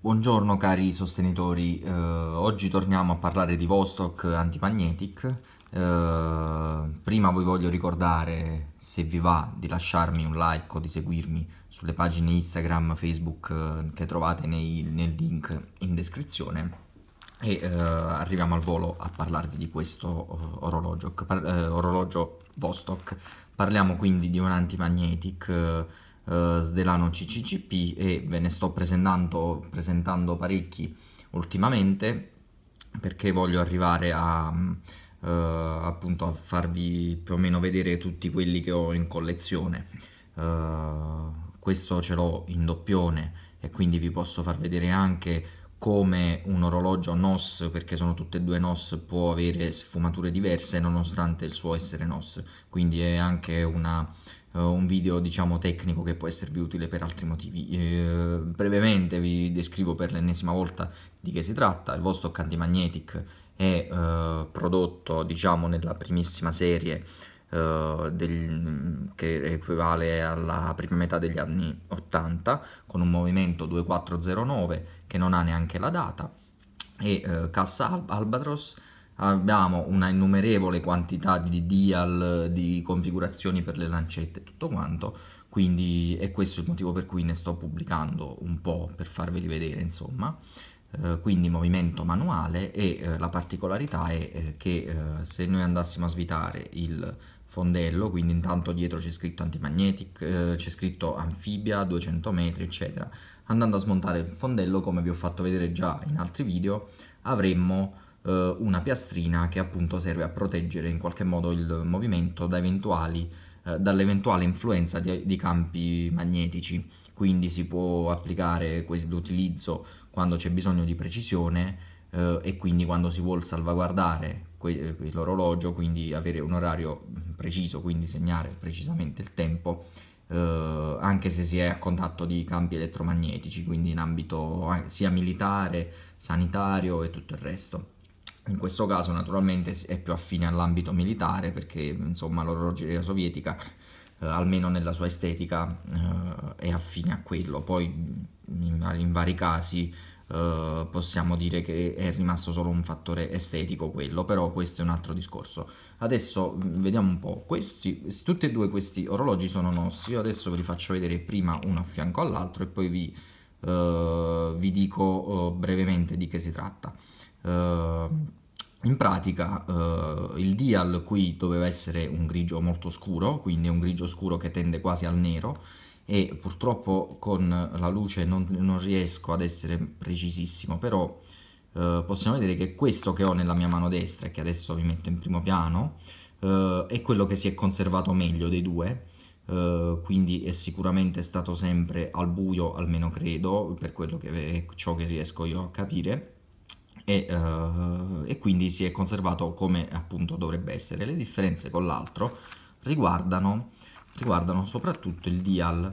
Buongiorno cari sostenitori, eh, oggi torniamo a parlare di Vostok Antimagnetic. Eh, prima vi voglio ricordare, se vi va, di lasciarmi un like o di seguirmi sulle pagine Instagram, Facebook eh, che trovate nei, nel link in descrizione. E eh, arriviamo al volo a parlarvi di questo eh, orologio, par eh, orologio Vostok. Parliamo quindi di un antimagnetic eh, Sdelano CCCP e ve ne sto presentando, presentando parecchi ultimamente perché voglio arrivare a, mm, eh, appunto a farvi più o meno vedere tutti quelli che ho in collezione. Eh, questo ce l'ho in doppione e quindi vi posso far vedere anche come un orologio NOS, perché sono tutte e due NOS, può avere sfumature diverse nonostante il suo essere NOS, quindi è anche una eh, un video diciamo tecnico che può esservi utile per altri motivi. Eh, brevemente vi descrivo per l'ennesima volta di che si tratta, il vostro Vostok magnetic è eh, prodotto diciamo nella primissima serie eh, del, che equivale alla prima metà degli anni 80 con un movimento 2409 che non ha neanche la data e eh, cassa Albatros abbiamo una innumerevole quantità di dial, di configurazioni per le lancette e tutto quanto, quindi è questo il motivo per cui ne sto pubblicando un po' per farveli vedere insomma. Eh, quindi movimento manuale e eh, la particolarità è eh, che se noi andassimo a svitare il fondello, quindi intanto dietro c'è scritto antimagnetic, c'è scritto anfibia, 200 metri eccetera, andando a smontare il fondello come vi ho fatto vedere già in altri video avremmo eh, una piastrina che appunto serve a proteggere in qualche modo il movimento da eventuali, eh, dall'eventuale influenza di, di, campi magnetici. Quindi si può applicare questo utilizzo quando c'è bisogno di precisione eh, e quindi quando si vuole salvaguardare que- eh, l'orologio, quindi avere un orario preciso, quindi segnare precisamente il tempo. Uh, anche se si è a contatto di campi elettromagnetici, quindi in ambito sia militare, sanitario e tutto il resto. In questo caso naturalmente è più affine all'ambito militare perché insomma l'orologeria sovietica eh, almeno nella sua estetica eh, è affine a quello. Poi in, in vari casi eh, possiamo dire che è rimasto solo un fattore estetico quello, però questo è un altro discorso. Adesso vediamo un po', questi, tutti e due questi orologi sono nostri, io adesso ve li faccio vedere prima uno a fianco all'altro e poi vi, eh, vi dico eh, brevemente di che si tratta. Uh, in pratica eh, il dial qui doveva essere un grigio molto scuro, quindi un grigio scuro che tende quasi al nero e purtroppo con la luce non, non riesco ad essere precisissimo, però eh, possiamo vedere che questo che ho nella mia mano destra, e che adesso vi metto in primo piano, eh, è quello che si è conservato meglio dei due, Uh, quindi è sicuramente stato sempre al buio, almeno credo, per quello che è ciò che riesco io a capire e, uh, e, quindi si è conservato come appunto dovrebbe essere. Le differenze con l'altro riguardano, riguardano, soprattutto il dial.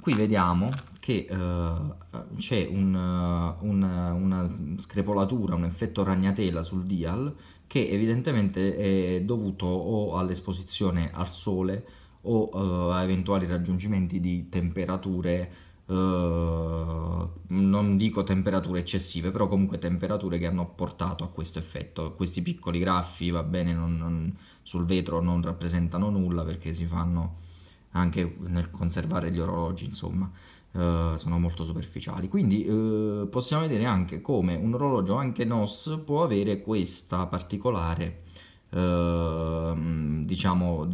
Qui vediamo che uh, c'è un, eh, un, una screpolatura, un effetto ragnatela sul dial che evidentemente è dovuto o all'esposizione al sole o uh, a eventuali raggiungimenti di temperature eh, non dico temperature eccessive, però comunque temperature che hanno portato a questo effetto. Questi piccoli graffi, va bene, non, non, sul vetro non rappresentano nulla perché si fanno anche nel conservare gli orologi, insomma, eh, sono molto superficiali. Quindi eh, possiamo vedere anche come un orologio, anche NOS, può avere questa particolare, eh, diciamo,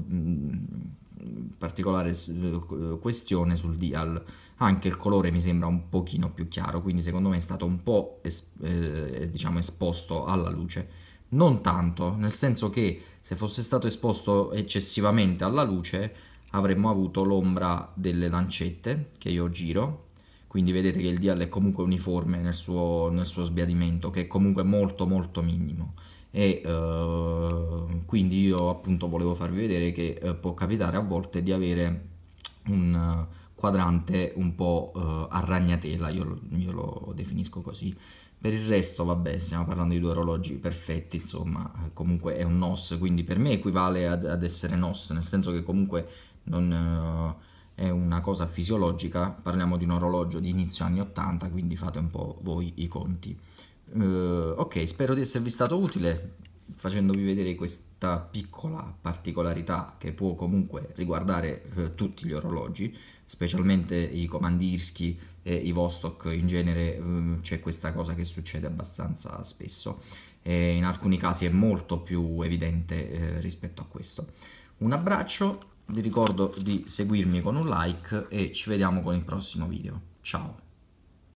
particolare eh, questione sul dial. Anche il colore mi sembra un pochino più chiaro, quindi secondo me è stato un po' es eh, diciamo esposto alla luce. Non tanto, nel senso che se fosse stato esposto eccessivamente alla luce avremmo avuto l'ombra delle lancette che io giro, quindi vedete che il dial è comunque uniforme nel suo, nel suo sbiadimento, che è comunque molto molto minimo e uh, quindi io appunto volevo farvi vedere che uh, può capitare a volte di avere un eh, quadrante un po' uh, a ragnatela, io, io, lo definisco così. Per il resto, vabbè, stiamo parlando di due orologi perfetti, insomma, comunque è un NOS, quindi per me equivale ad, ad essere NOS, nel senso che comunque non è una cosa fisiologica, parliamo di un orologio di inizio anni 80, quindi fate un po' voi i conti. Uh, ok, spero di esservi stato utile facendovi vedere questa piccola particolarità che può comunque riguardare eh, tutti gli orologi, specialmente i Komandirsky e i Vostok in genere eh, c'è questa cosa che succede abbastanza spesso e in alcuni casi è molto più evidente eh, rispetto a questo. Un abbraccio, vi ricordo di seguirmi con un like e ci vediamo con il prossimo video. Ciao!